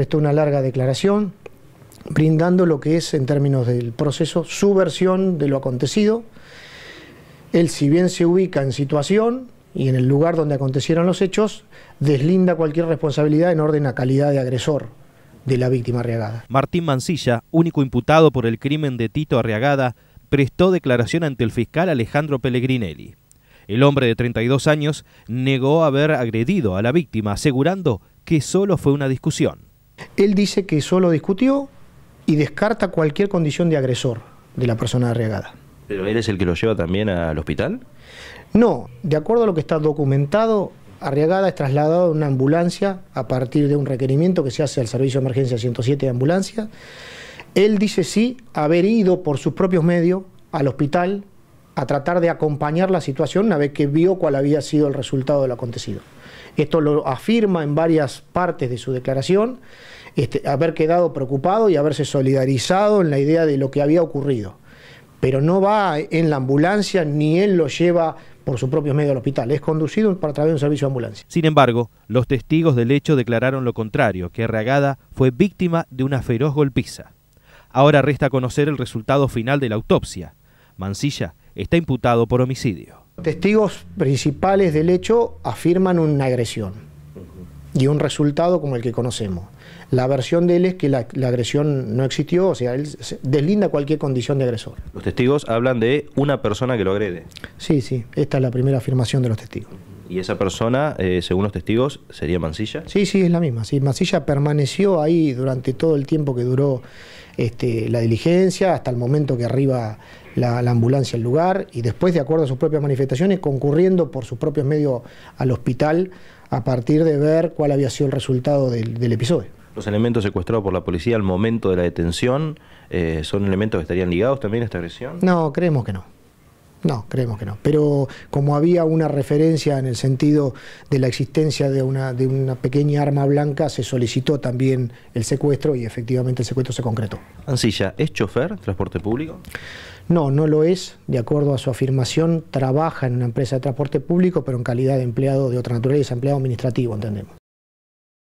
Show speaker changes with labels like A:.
A: prestó una larga declaración, brindando lo que es, en términos del proceso, su versión de lo acontecido. Él, si bien se ubica en situación y en el lugar donde acontecieron los hechos, deslinda cualquier responsabilidad en orden a calidad de agresor de la víctima Arriagada.
B: Martín Mancilla, único imputado por el crimen de Tito Arriagada, prestó declaración ante el fiscal Alejandro Pellegrinelli. El hombre de 32 años negó haber agredido a la víctima, asegurando que solo fue una discusión.
A: Él dice que solo discutió y descarta cualquier condición de agresor de la persona arriagada.
B: ¿Pero él es el que lo lleva también al hospital?
A: No, de acuerdo a lo que está documentado, Arriagada es trasladado en una ambulancia a partir de un requerimiento que se hace al Servicio de Emergencia 107 de Ambulancia. Él dice sí haber ido por sus propios medios al hospital a tratar de acompañar la situación una vez que vio cuál había sido el resultado de lo acontecido. Esto lo afirma en varias partes de su declaración, este, haber quedado preocupado y haberse solidarizado en la idea de lo que había ocurrido. Pero no va en la ambulancia ni él lo lleva por su propio medio al hospital, es conducido para través de un servicio de ambulancia.
B: Sin embargo, los testigos del hecho declararon lo contrario, que Reagada fue víctima de una feroz golpiza. Ahora resta conocer el resultado final de la autopsia. Mancilla está imputado por homicidio.
A: Testigos principales del hecho afirman una agresión y un resultado como el que conocemos. La versión de él es que la, la, agresión no existió, o sea, él deslinda cualquier condición de agresor.
B: Los testigos hablan de una persona que lo agrede.
A: Sí, sí, esta es la primera afirmación de los testigos
B: y esa persona, eh, según los testigos, sería Mansilla.
A: Sí, sí, es la misma. Sí, Mansilla permaneció ahí durante todo el tiempo que duró este, la diligencia, hasta el momento que arriba la, ambulancia al lugar, y después, de acuerdo a sus propias manifestaciones, concurriendo por sus propios medios al hospital a partir de ver cuál había sido el resultado del, episodio.
B: Los elementos secuestrados por la policía al momento de la detención, eh, ¿son elementos que estarían ligados también a esta agresión?
A: No, creemos que no. No, creemos que no. Pero como había una referencia en el sentido de la existencia de una, de una pequeña arma blanca, se solicitó también el secuestro y efectivamente el secuestro se concretó.
B: Ancilla, ¿es chofer transporte público?
A: No, no lo es. De acuerdo a su afirmación, trabaja en una empresa de transporte público, pero en calidad de empleado de otra naturaleza, empleado administrativo, entendemos.